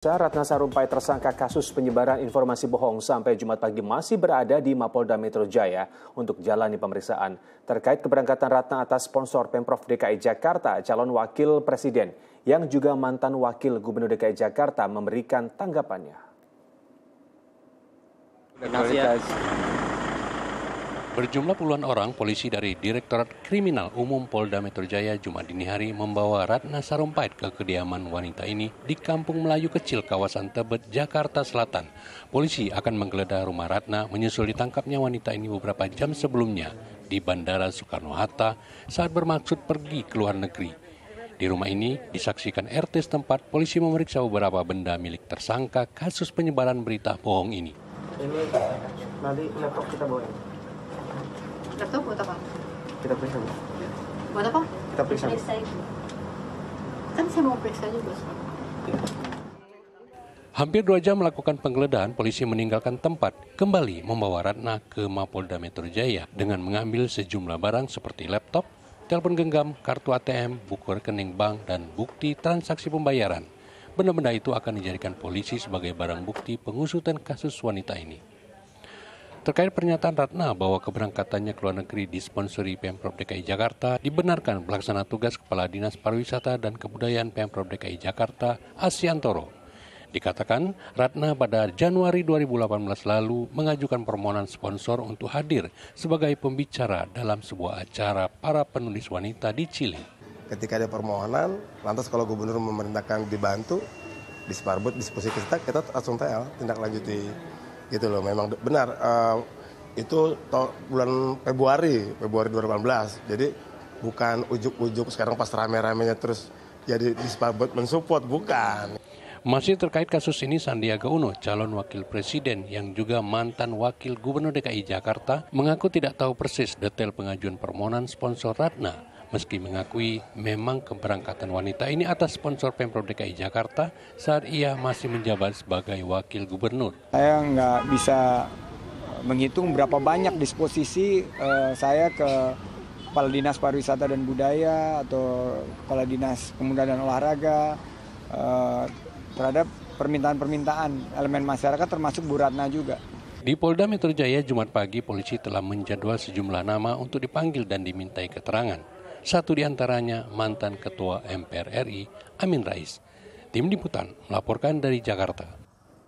Ratna Sarumpai tersangka kasus penyebaran informasi bohong sampai Jumat pagi masih berada di Mapolda Metro Jaya untuk jalani pemeriksaan. Terkait keberangkatan Ratna atas sponsor Pemprov DKI Jakarta, calon wakil presiden yang juga mantan wakil gubernur DKI Jakarta memberikan tanggapannya. Berjumlah puluhan orang, polisi dari Direktorat Kriminal Umum Polda Metro Jaya Jumat dini hari membawa Ratna Sarumpait ke kediaman wanita ini di Kampung Melayu Kecil kawasan Tebet, Jakarta Selatan. Polisi akan menggeledah rumah Ratna menyusul ditangkapnya wanita ini beberapa jam sebelumnya di Bandara Soekarno-Hatta saat bermaksud pergi ke luar negeri. Di rumah ini disaksikan RT setempat polisi memeriksa beberapa benda milik tersangka kasus penyebaran berita bohong ini. Ini nanti laptop kita bawa. Kita buat apa? Kita periksa Buat apa? Kita periksa. Kan saya mau periksa juga. bos. Iya. Hampir dua jam melakukan penggeledahan, polisi meninggalkan tempat, kembali membawa Ratna ke Mapolda Metro Jaya dengan mengambil sejumlah barang seperti laptop, telepon genggam, kartu ATM, buku rekening bank, dan bukti transaksi pembayaran. Benda-benda itu akan dijadikan polisi sebagai barang bukti pengusutan kasus wanita ini. Terkait pernyataan Ratna bahwa keberangkatannya ke luar negeri disponsori Pemprov DKI Jakarta, dibenarkan pelaksana tugas Kepala Dinas Pariwisata dan Kebudayaan Pemprov DKI Jakarta, Asiantoro. Dikatakan, Ratna pada Januari 2018 lalu mengajukan permohonan sponsor untuk hadir sebagai pembicara dalam sebuah acara para penulis wanita di Chile. Ketika ada permohonan, lantas kalau gubernur memerintahkan dibantu, di Sparbut, kita, kita langsung TL, tindak lanjuti gitu loh memang benar uh, itu bulan Februari Februari 2018 jadi bukan ujuk-ujuk sekarang pas rame-ramenya terus jadi disebut mensupport bukan masih terkait kasus ini, Sandiaga Uno, calon wakil presiden yang juga mantan wakil gubernur DKI Jakarta, mengaku tidak tahu persis detail pengajuan permohonan sponsor Ratna meski mengakui memang keberangkatan wanita ini atas sponsor Pemprov DKI Jakarta saat ia masih menjabat sebagai wakil gubernur. Saya nggak bisa menghitung berapa banyak disposisi uh, saya ke Kepala Dinas Pariwisata dan Budaya atau Kepala Dinas Pemuda dan Olahraga uh, terhadap permintaan-permintaan elemen masyarakat termasuk Bu Ratna juga. Di Polda Metro Jaya Jumat pagi polisi telah menjadwal sejumlah nama untuk dipanggil dan dimintai keterangan satu diantaranya mantan Ketua MPR RI Amin Rais. Tim Liputan melaporkan dari Jakarta.